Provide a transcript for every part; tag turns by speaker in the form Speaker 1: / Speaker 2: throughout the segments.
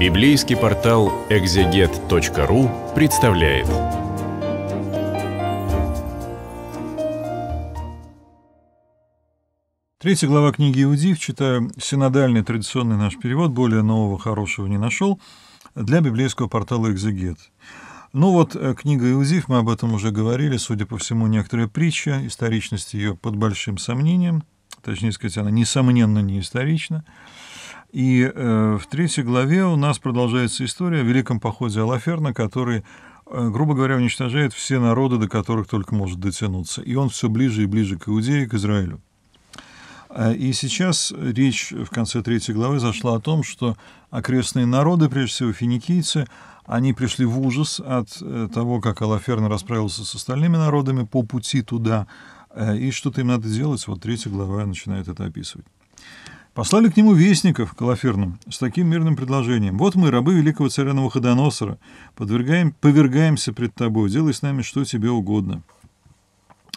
Speaker 1: Библейский портал экзегет.ру представляет. Третья глава книги Иудив, читаю синодальный традиционный наш перевод, более нового хорошего не нашел, для библейского портала «Экзегет». Ну вот, э, книга Иудив, мы об этом уже говорили, судя по всему, некоторая притча, историчность ее под большим сомнением, точнее сказать, она несомненно не исторична. И э, в третьей главе у нас продолжается история о великом походе Алаферна, который, э, грубо говоря, уничтожает все народы, до которых только может дотянуться. И он все ближе и ближе к Иудее, к Израилю. Э, и сейчас речь в конце третьей главы зашла о том, что окрестные народы, прежде всего финикийцы, они пришли в ужас от э, того, как Алаферн расправился с остальными народами по пути туда, э, и что-то им надо делать. Вот третья глава начинает это описывать. Послали к нему вестников калафирным с таким мирным предложением. «Вот мы, рабы великого царя Навуходоносора, подвергаем, повергаемся пред тобой, делай с нами что тебе угодно.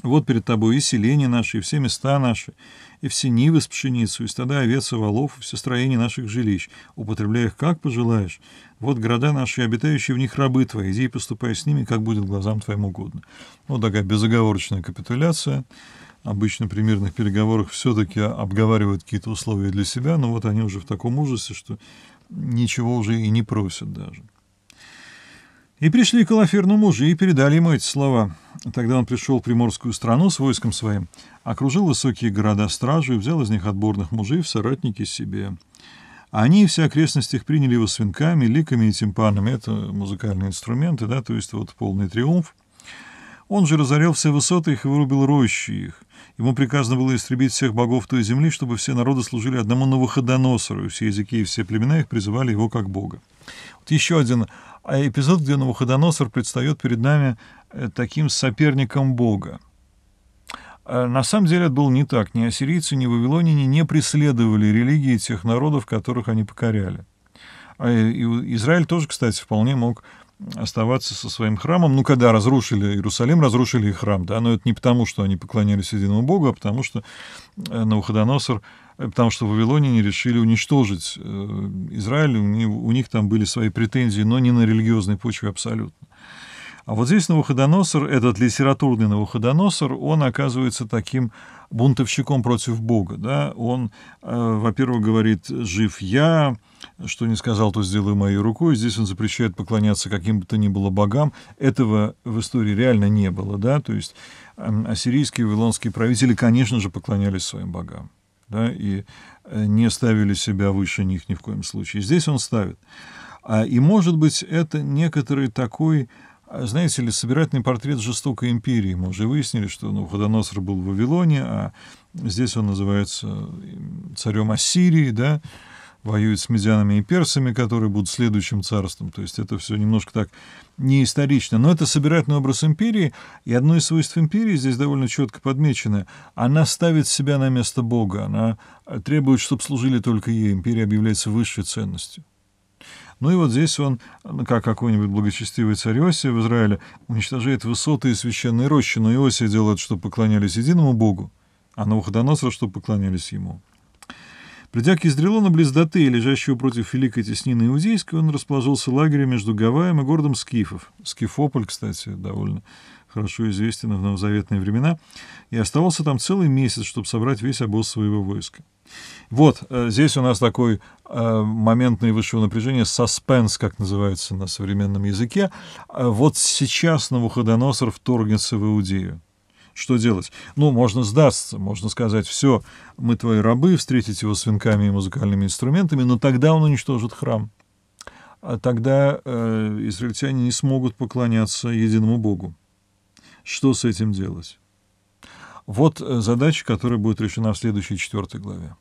Speaker 1: Вот перед тобой и селение наши, и все места наши, и все нивы с пшеницей, и стада овец и волов, и все строения наших жилищ. употребляя их как пожелаешь. Вот города наши, обитающие в них рабы твои, иди и поступай с ними, как будет глазам твоим угодно». Вот ну, такая безоговорочная капитуляция обычно при мирных переговорах все-таки обговаривают какие-то условия для себя, но вот они уже в таком ужасе, что ничего уже и не просят даже. И пришли к Алаферну мужи и передали ему эти слова. Тогда он пришел в Приморскую страну с войском своим, окружил высокие города стражу и взял из них отборных мужей в соратники себе. Они и вся окрестность их приняли его свинками, ликами и тимпанами. Это музыкальные инструменты, да, то есть вот полный триумф. Он же разорял все высоты их и вырубил рощи их. Ему приказано было истребить всех богов той земли, чтобы все народы служили одному Новоходоносору, и все языки и все племена их призывали его как бога. Вот еще один а, эпизод, где Новоходоносор предстает перед нами э, таким соперником бога. Э, на самом деле это было не так. Ни ассирийцы, ни вавилоняне не преследовали религии тех народов, которых они покоряли. А, Израиль тоже, кстати, вполне мог оставаться со своим храмом. Ну, когда разрушили Иерусалим, разрушили и храм, да, но это не потому, что они поклонялись единому Богу, а потому что э, Навуходоносор, э, потому что вавилоняне решили уничтожить э, Израиль, у них, у них там были свои претензии, но не на религиозной почве абсолютно. А вот здесь Новоходоносор, этот литературный Новоходоносор, он оказывается таким бунтовщиком против Бога. Да? Он, э, во-первых, говорит «жив я», что не сказал, то сделаю моей рукой. Здесь он запрещает поклоняться каким бы то ни было богам. Этого в истории реально не было. Да? То есть э, ассирийские, вавилонские правители, конечно же, поклонялись своим богам. Да? И э, не ставили себя выше них ни в коем случае. Здесь он ставит. А, и, может быть, это некоторый такой а знаете ли, собирательный портрет жестокой империи. Мы уже выяснили, что ну, Ходоносор был в Вавилоне, а здесь он называется царем Ассирии, да, воюет с медианами и персами, которые будут следующим царством. То есть это все немножко так не исторично. Но это собирательный образ империи, и одно из свойств империи здесь довольно четко подмечено. Она ставит себя на место Бога, она э, требует, чтобы служили только ей. Империя объявляется высшей ценностью. Ну и вот здесь он, как какой-нибудь благочестивый царь Иосия в Израиле, уничтожает высоты и священные рощи, но Иосия делает, что поклонялись единому Богу, а Навуходоносор, что поклонялись ему. Придя к Издрелону близ Даты, лежащего против великой теснины иудейской, он расположился лагерем между Гаваем и городом Скифов. Скифополь, кстати, довольно хорошо известен в новозаветные времена, и оставался там целый месяц, чтобы собрать весь обоз своего войска. Вот, э, здесь у нас такой э, момент наивысшего напряжения, саспенс, как называется на современном языке. А вот сейчас Навуходоносор вторгнется в Иудею. Что делать? Ну, можно сдастся, можно сказать, все, мы твои рабы, встретить его свинками и музыкальными инструментами, но тогда он уничтожит храм. А тогда э, израильтяне не смогут поклоняться единому Богу. Что с этим делать? Вот э, задача, которая будет решена в следующей четвертой главе.